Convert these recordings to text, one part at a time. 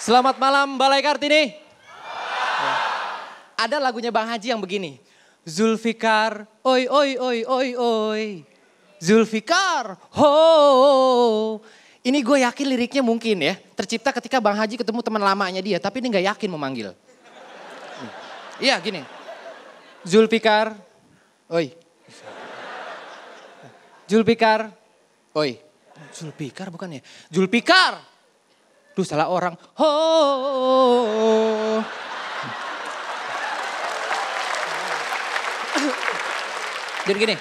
Selamat malam Balai Kartini. Ada lagunya Bang Haji yang begini. Zulfikar, oi oi oi oi oi. Zulfikar, ho. Ini gue yakin liriknya mungkin ya. Tercipta ketika Bang Haji ketemu teman lamanya dia. Tapi ini gak yakin memanggil. Hmm. Iya gini. Zulfikar, oi. Zulfikar, oi. Zulfikar bukan ya? Zulfikar, Duh salah orang. ho. Jadi gini,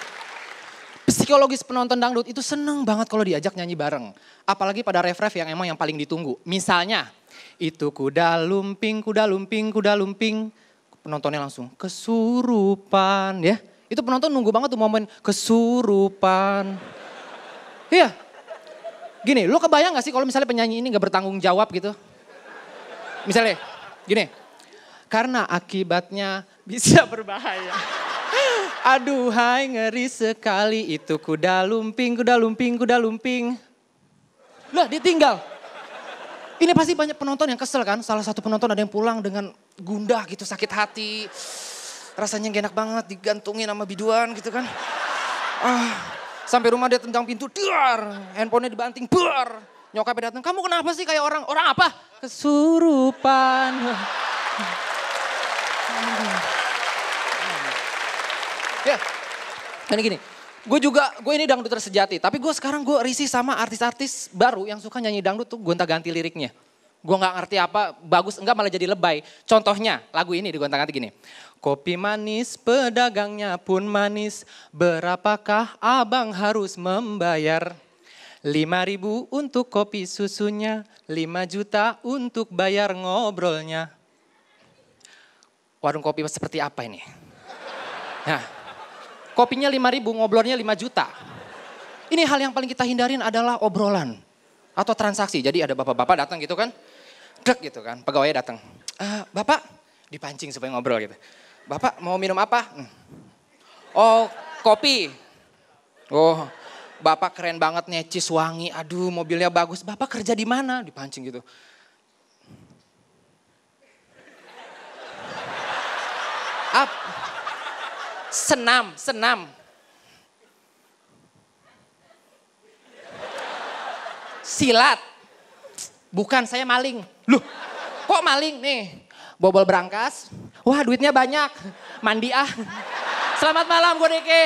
psikologis penonton dangdut itu seneng banget kalau diajak nyanyi bareng. Apalagi pada ref-ref yang emang yang paling ditunggu. Misalnya, itu kuda lumping, kuda lumping, kuda lumping. Penontonnya langsung kesurupan ya. Itu penonton nunggu banget tuh momen kesurupan. Iya, Gini, lu kebayang gak sih kalau misalnya penyanyi ini gak bertanggung jawab gitu? Misalnya, gini. Karena akibatnya bisa berbahaya. Aduhai ngeri sekali itu kuda lumping, kuda lumping, kuda lumping. Lah ditinggal. Ini pasti banyak penonton yang kesel kan. Salah satu penonton ada yang pulang dengan gundah gitu sakit hati. Rasanya gak enak banget digantungin sama biduan gitu kan. Ah. Sampai rumah dia tendang pintu, duar. Handphonenya dibanting, duar. Nyokapnya datang, kamu kenapa sih kayak orang, orang apa? Kesurupan. ya, ini gini, gue juga gue ini dangdut tersejati tapi gue sekarang gue risih sama artis-artis baru yang suka nyanyi dangdut tuh gonta ganti liriknya gue nggak ngerti apa, bagus enggak malah jadi lebay. Contohnya lagu ini gue ganti gini. Kopi manis, pedagangnya pun manis, berapakah abang harus membayar? lima ribu untuk kopi susunya, 5 juta untuk bayar ngobrolnya. Warung kopi seperti apa ini? Nah, kopinya lima ribu, ngobrolnya 5 juta. Ini hal yang paling kita hindarin adalah obrolan atau transaksi. Jadi ada bapak-bapak datang gitu kan, Dek gitu kan, pegawai datang. e, eh, Bapak, dipancing supaya ngobrol gitu. Bapak mau minum apa? Hmm. Oh, kopi. Oh, Bapak keren banget necis wangi. Aduh, mobilnya bagus. Bapak kerja di mana? Dipancing gitu. Up. Senam, senam. Silat. Bukan, saya maling. Loh, kok maling nih? Bobol berangkas. Wah, duitnya banyak. Mandi ah. Selamat malam, gue Diki.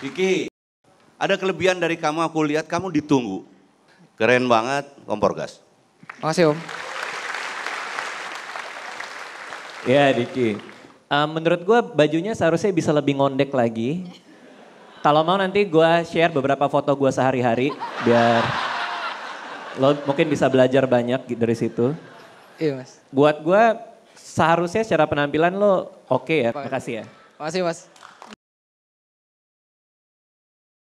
Diki, ada kelebihan dari kamu aku lihat kamu ditunggu. Keren banget, kompor gas. Makasih, Om. Ya, Diki. Uh, menurut gue bajunya seharusnya bisa lebih ngondek lagi. Kalau mau nanti gue share beberapa foto gue sehari-hari biar lo mungkin bisa belajar banyak dari situ. Iya mas. Buat gue seharusnya secara penampilan lo oke okay ya. Makasih ya. Makasih mas.